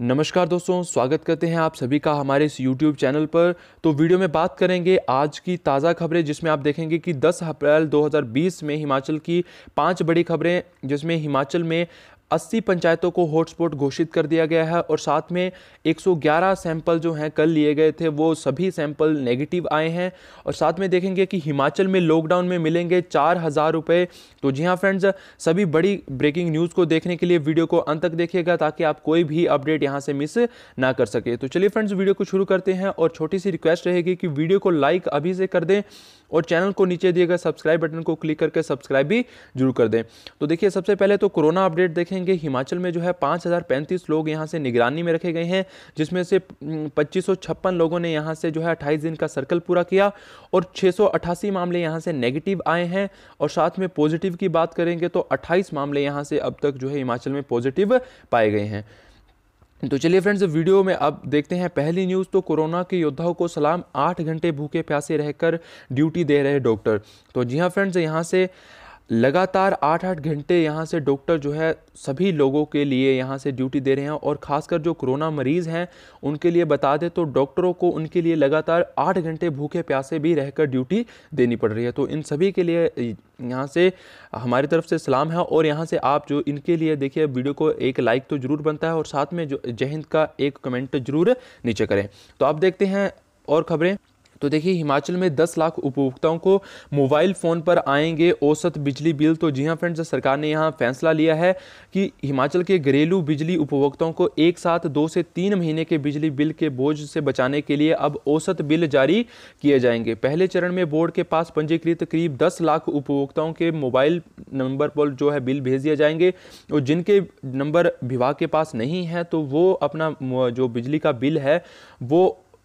नमस्कार दोस्तों स्वागत करते हैं आप सभी का हमारे इस YouTube चैनल पर तो वीडियो में बात करेंगे आज की ताज़ा खबरें जिसमें आप देखेंगे कि 10 अप्रैल 2020 में हिमाचल की पांच बड़ी खबरें जिसमें हिमाचल में 80 पंचायतों को हॉटस्पॉट घोषित कर दिया गया है और साथ में 111 सैंपल जो हैं कल लिए गए थे वो सभी सैंपल नेगेटिव आए हैं और साथ में देखेंगे कि हिमाचल में लॉकडाउन में मिलेंगे चार हज़ार रुपये तो जी हाँ फ्रेंड्स सभी बड़ी ब्रेकिंग न्यूज़ को देखने के लिए वीडियो को अंत तक देखिएगा ताकि आप कोई भी अपडेट यहाँ से मिस ना कर सके तो चलिए फ्रेंड्स वीडियो को शुरू करते हैं और छोटी सी रिक्वेस्ट रहेगी कि वीडियो को लाइक अभी से कर दें और चैनल को नीचे दिए गए सब्सक्राइब बटन को क्लिक करके सब्सक्राइब भी जरूर कर दें तो देखिए सबसे पहले तो कोरोना अपडेट देखें देखेंगे हिमाचल में जो है पाँच लोग यहाँ से निगरानी में रखे गए हैं जिसमें से पच्चीस लोगों ने यहाँ से जो है अट्ठाईस दिन का सर्कल पूरा किया और छः मामले यहाँ से नेगेटिव आए हैं और साथ में पॉजिटिव की बात करेंगे तो अट्ठाईस मामले यहाँ से अब तक जो है हिमाचल में पॉजिटिव पाए गए हैं तो चलिए फ्रेंड्स वीडियो में अब देखते हैं पहली न्यूज़ तो कोरोना के योद्धाओं को सलाम आठ घंटे भूखे प्यासे रहकर ड्यूटी दे रहे डॉक्टर तो जी हाँ फ्रेंड्स यहाँ से लगातार आठ आठ घंटे यहाँ से डॉक्टर जो है सभी लोगों के लिए यहाँ से ड्यूटी दे रहे हैं और ख़ासकर जो कोरोना मरीज़ हैं उनके लिए बता दें तो डॉक्टरों को उनके लिए लगातार आठ घंटे भूखे प्यासे भी रहकर ड्यूटी देनी पड़ रही है तो इन सभी के लिए यहाँ से हमारी तरफ से सलाम है और यहाँ से आप जो इनके लिए देखिए वीडियो को एक लाइक तो ज़रूर बनता है और साथ में जो जय हिंद का एक कमेंट ज़रूर नीचे करें तो आप देखते हैं और ख़बरें तो देखिए हिमाचल में 10 लाख उपभोक्ताओं को मोबाइल फ़ोन पर आएंगे औसत बिजली बिल तो जी हां फ्रेंड्स सरकार ने यहां फैसला लिया है कि हिमाचल के घरेलू बिजली उपभोक्ताओं को एक साथ दो से तीन महीने के बिजली बिल के बोझ से बचाने के लिए अब औसत बिल जारी किए जाएंगे पहले चरण में बोर्ड के पास पंजीकृत करीब दस लाख उपभोक्ताओं के मोबाइल नंबर पर जो है बिल भेज दिए जाएंगे और जिनके नंबर विभाग के पास नहीं है तो वो अपना जो बिजली का बिल है वो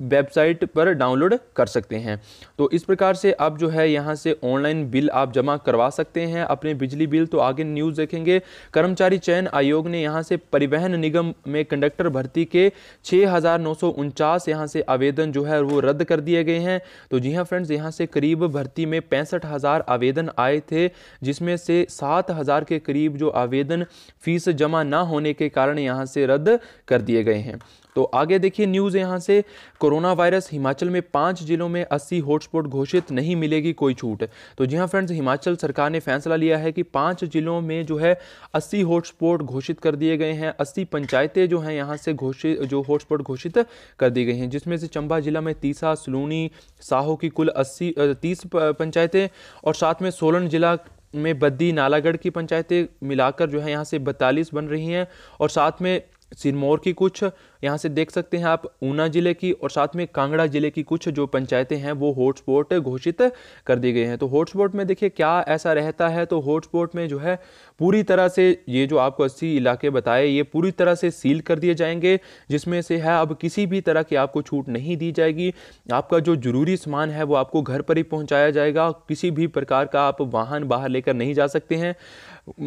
वेबसाइट पर डाउनलोड कर सकते हैं तो इस प्रकार से आप जो है यहाँ से ऑनलाइन बिल आप जमा करवा सकते हैं अपने बिजली बिल तो आगे न्यूज़ देखेंगे कर्मचारी चयन आयोग ने यहाँ से परिवहन निगम में कंडक्टर भर्ती के छः हज़ार नौ सौ उनचास यहाँ से आवेदन जो है वो रद्द कर दिए गए हैं तो जी हाँ फ्रेंड्स यहाँ से करीब भर्ती में पैंसठ आवेदन आए थे जिसमें से सात हज़ार के करीब जो आवेदन फीस जमा ना होने के कारण यहाँ से रद्द कर दिए गए हैं तो आगे देखिए न्यूज़ यहाँ से कोरोना वायरस हिमाचल में पाँच जिलों में अस्सी हॉटस्पॉट घोषित नहीं मिलेगी कोई छूट तो जी हाँ फ्रेंड्स हिमाचल सरकार ने फैसला लिया है कि पाँच जिलों में जो है अस्सी हॉटस्पॉट घोषित कर दिए गए हैं अस्सी पंचायतें जो हैं यहाँ से घोषित जो हॉटस्पॉट घोषित कर दी गई हैं जिसमें से चंबा जिला में तीसा सलूनी साहो की कुल अस्सी तीस पंचायतें और साथ में सोलन जिला में बद्दी नालागढ़ की पंचायतें मिलाकर जो है यहाँ से बतालीस बन रही हैं और साथ में सिरमौर की कुछ यहाँ से देख सकते हैं आप ऊना ज़िले की और साथ में कांगड़ा ज़िले की कुछ जो पंचायतें हैं वो हॉटस्पॉट घोषित कर दी गई हैं तो हॉटस्पॉट में देखिए क्या ऐसा रहता है तो हॉटस्पॉट में जो है पूरी तरह से ये जो आपको अस्सी इलाके बताए ये पूरी तरह से सील कर दिए जाएंगे जिसमें से है अब किसी भी तरह की आपको छूट नहीं दी जाएगी आपका जो ज़रूरी सामान है वो आपको घर पर ही पहुँचाया जाएगा किसी भी प्रकार का आप वाहन बाहर लेकर नहीं जा सकते हैं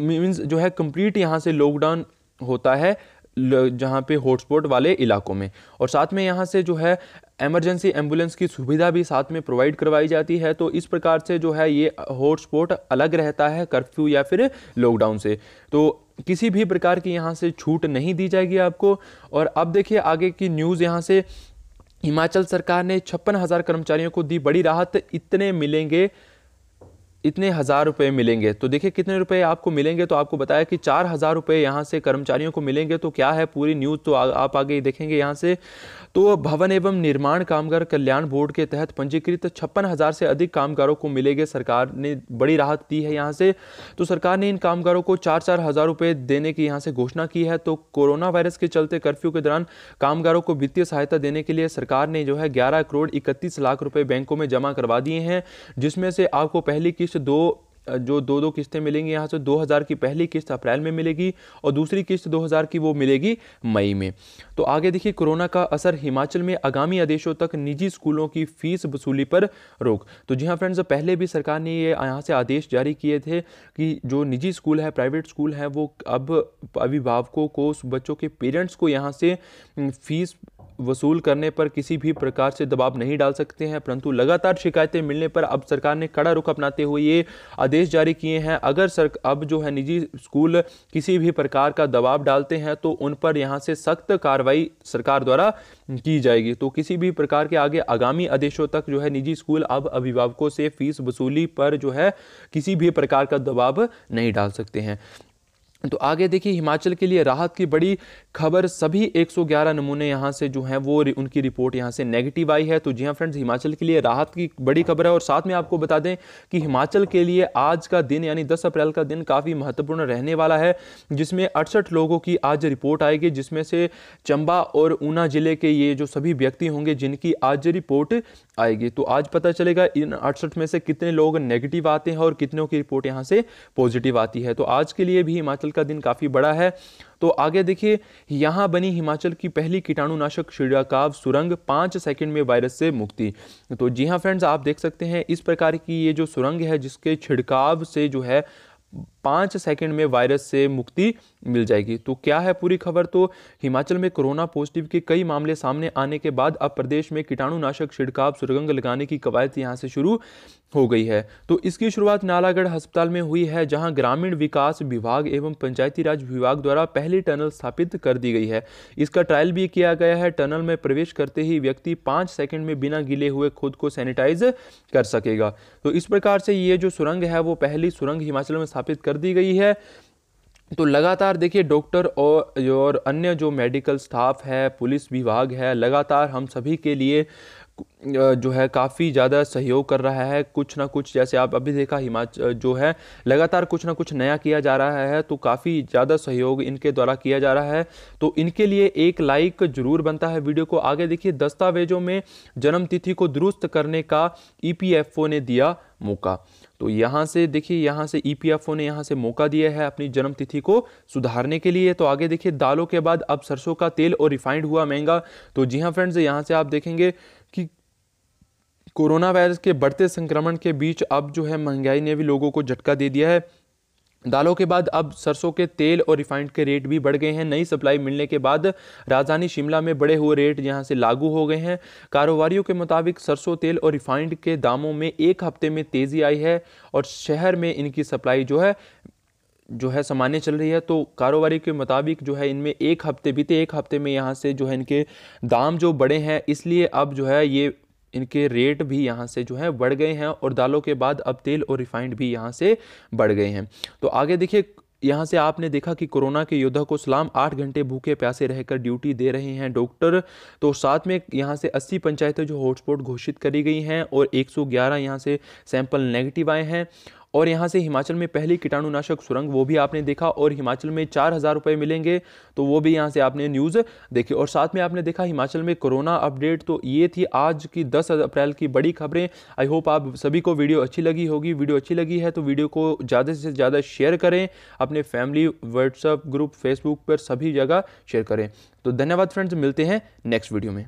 मीन्स जो है कंप्लीट यहाँ से लॉकडाउन होता है जहाँ पे हॉटस्पॉट वाले इलाकों में और साथ में यहाँ से जो है एमरजेंसी एम्बुलेंस की सुविधा भी साथ में प्रोवाइड करवाई जाती है तो इस प्रकार से जो है ये हॉटस्पॉट अलग रहता है कर्फ्यू या फिर लॉकडाउन से तो किसी भी प्रकार की यहाँ से छूट नहीं दी जाएगी आपको और अब देखिए आगे की न्यूज़ यहाँ से हिमाचल सरकार ने छप्पन हज़ार कर्मचारियों को दी बड़ी राहत इतने मिलेंगे इतने हज़ार रुपये मिलेंगे तो देखिए कितने रुपए आपको मिलेंगे तो आपको बताया कि चार हज़ार रुपये यहाँ से कर्मचारियों को मिलेंगे तो क्या है पूरी न्यूज़ तो आ, आप आगे देखेंगे यहाँ से तो भवन एवं निर्माण कामगार कल्याण बोर्ड के तहत पंजीकृत छप्पन हज़ार से अधिक कामगारों को मिलेंगे सरकार ने बड़ी राहत दी है यहाँ से तो सरकार ने इन कामगारों को चार चार हज़ार रुपये देने की यहाँ से घोषणा की है तो कोरोना वायरस के चलते कर्फ्यू के दौरान कामगारों को वित्तीय सहायता देने के लिए सरकार ने जो है ग्यारह करोड़ इकतीस लाख रुपये बैंकों में जमा करवा दिए हैं जिसमें से आपको पहली किस्त से दो जो दो दो किस्तें मिलेंगी यहाँ से 2000 की पहली किस्त अप्रैल में मिलेगी और दूसरी किस्त 2000 की वो मिलेगी मई में तो आगे देखिए कोरोना का असर हिमाचल में आगामी आदेशों तक निजी स्कूलों की फीस वसूली पर रोक तो जी हाँ फ्रेंड्स पहले भी सरकार ने ये यहाँ से आदेश जारी किए थे कि जो निजी स्कूल है प्राइवेट स्कूल है वो अब अभिभावकों को बच्चों के पेरेंट्स को यहाँ से फीस वसूल करने पर किसी भी प्रकार से दबाव नहीं डाल सकते हैं परंतु लगातार शिकायतें मिलने पर अब सरकार ने कड़ा रुख अपनाते हुए ये आदेश जारी किए हैं अगर सर अब जो है निजी स्कूल किसी भी प्रकार का दबाव डालते हैं तो उन पर यहाँ से सख्त कार्रवाई सरकार द्वारा की जाएगी तो किसी भी प्रकार के आगे आगामी आदेशों तक जो है निजी स्कूल अब अभिभावकों से फीस वसूली पर जो है किसी भी प्रकार का दबाव नहीं डाल सकते हैं तो आगे देखिए हिमाचल के लिए राहत की बड़ी खबर सभी 111 नमूने यहाँ से जो हैं वो उनकी रिपोर्ट यहाँ से नेगेटिव आई है तो जी हाँ फ्रेंड्स हिमाचल के लिए राहत की बड़ी खबर है और साथ में आपको बता दें कि हिमाचल के लिए आज का दिन यानी 10 अप्रैल का दिन काफ़ी महत्वपूर्ण रहने वाला है जिसमें अड़सठ लोगों की आज रिपोर्ट आएगी जिसमें से चंबा और ऊना जिले के ये जो सभी व्यक्ति होंगे जिनकी आज रिपोर्ट आएगी तो आज पता चलेगा इन अड़सठ में से कितने लोग नेगेटिव आते हैं और कितनों की रिपोर्ट यहाँ से पॉजिटिव आती है तो आज के लिए भी हिमाचल का दिन काफ़ी बड़ा है तो आगे देखिए यहाँ बनी हिमाचल की पहली कीटाणुनाशक छिड़काव सुरंग पाँच सेकंड में वायरस से मुक्ति तो जी हाँ फ्रेंड्स आप देख सकते हैं इस प्रकार की ये जो सुरंग है जिसके छिड़काव से जो है पाँच सेकंड में वायरस से मुक्ति मिल जाएगी तो क्या है पूरी खबर तो हिमाचल में कोरोना पॉजिटिव के कई मामले सामने आने के बाद अब प्रदेश में कीटाणुनाशक छिड़काव सुरगंग लगाने की कवायद यहाँ से शुरू हो गई है तो इसकी शुरुआत नालागढ़ अस्पताल में हुई है जहां ग्रामीण विकास विभाग एवं पंचायती राज विभाग द्वारा पहली टनल स्थापित कर दी गई है इसका ट्रायल भी किया गया है टनल में प्रवेश करते ही व्यक्ति पाँच सेकंड में बिना गिले हुए खुद को सैनिटाइज कर सकेगा तो इस प्रकार से ये जो सुरंग है वो पहली सुरंग हिमाचल में स्थापित कर कर दी गई है तो लगातार देखिए डॉक्टर और और अन्य जो मेडिकल स्टाफ है पुलिस विभाग है लगातार हम सभी के लिए जो है काफ़ी ज़्यादा सहयोग कर रहा है कुछ ना कुछ जैसे आप अभी देखा हिमाचल जो है लगातार कुछ ना कुछ नया किया जा रहा है तो काफ़ी ज़्यादा सहयोग इनके द्वारा किया जा रहा है तो इनके लिए एक लाइक जरूर बनता है वीडियो को आगे देखिए दस्तावेजों में जन्मतिथि को दुरुस्त करने का ई ने दिया मौका तो यहाँ से देखिए यहाँ से ईपीएफओ e ने यहाँ से मौका दिया है अपनी जन्म तिथि को सुधारने के लिए तो आगे देखिए दालों के बाद अब सरसों का तेल और रिफाइंड हुआ महंगा तो जी हाँ फ्रेंड्स यहाँ से आप देखेंगे कि कोरोना वायरस के बढ़ते संक्रमण के बीच अब जो है महंगाई ने भी लोगों को झटका दे दिया है दालों के बाद अब सरसों के तेल और रिफाइंड के रेट भी बढ़ गए हैं नई सप्लाई मिलने के बाद राजधानी शिमला में बढ़े हुए रेट यहां से लागू हो गए हैं कारोबारियों के मुताबिक सरसों तेल और रिफाइंड के दामों में एक हफ्ते में तेज़ी आई है और शहर में इनकी सप्लाई जो है जो है सामान्य चल रही है तो कारोबारी के मुताबिक जो है इनमें एक हफ्ते बीते एक हफ्ते में यहाँ से जो है इनके दाम जो बढ़े हैं इसलिए अब जो है ये इनके रेट भी यहाँ से जो है बढ़ गए हैं और दालों के बाद अब तेल और रिफाइंड भी यहाँ से बढ़ गए हैं तो आगे देखिए यहाँ से आपने देखा कि कोरोना के योद्धा को सलाम आठ घंटे भूखे प्यासे रहकर ड्यूटी दे रहे हैं डॉक्टर तो साथ में यहाँ से 80 पंचायतें जो हॉटस्पॉट घोषित करी गई हैं और 111 सौ यहाँ से सैंपल नेगेटिव आए हैं और यहाँ से हिमाचल में पहली कीटाणुनाशक सुरंग वो भी आपने देखा और हिमाचल में चार हज़ार रुपये मिलेंगे तो वो भी यहाँ से आपने न्यूज़ देखी और साथ में आपने देखा हिमाचल में कोरोना अपडेट तो ये थी आज की दस अप्रैल की बड़ी खबरें आई होप आप सभी को वीडियो अच्छी लगी होगी वीडियो अच्छी लगी है तो वीडियो को ज़्यादा से ज़्यादा शेयर करें अपने फैमिली व्हाट्सअप ग्रुप फेसबुक पर सभी जगह शेयर करें तो धन्यवाद फ्रेंड्स मिलते हैं नेक्स्ट वीडियो में